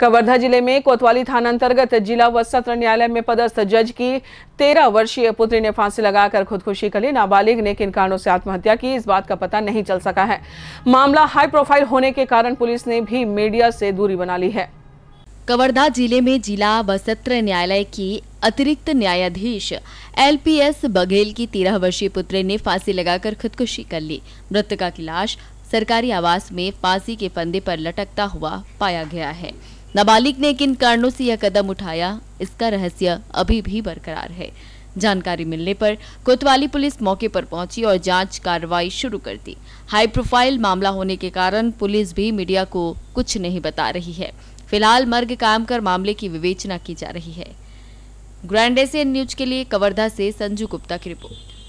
कवर्धा जिले में कोतवाली थाना अंतर्गत जिला व सत्र न्यायालय में पदस्थ जज की तेरह वर्षीय पुत्री ने फांसी लगाकर खुदकुशी कर ली नाबालिग ने किन कारणों से आत्महत्या की इस बात का पता नहीं चल सका है मामला हाई प्रोफाइल होने के कारण पुलिस ने भी मीडिया से दूरी बना ली है कवर्धा जिले में जिला व सत्र न्यायालय की अतिरिक्त न्यायाधीश एलपीएस बघेल की तेरह वर्षीय पुत्र ने फांसी लगाकर खुदकुशी कर ली मृतका की लाश सरकारी आवास में फांसी के फंदे पर लटकता हुआ पाया गया है नाबालिग ने किन कारणों से यह कदम उठाया इसका रहस्य अभी भी बरकरार है जानकारी मिलने पर कोतवाली पुलिस मौके पर पहुंची और जांच कार्रवाई शुरू कर दी हाई प्रोफाइल मामला होने के कारण पुलिस भी मीडिया को कुछ नहीं बता रही है फिलहाल मर्ग कायम कर मामले की विवेचना की जा रही है ग्रैंड एसियन न्यूज के लिए कवर्धा से संजू गुप्ता की रिपोर्ट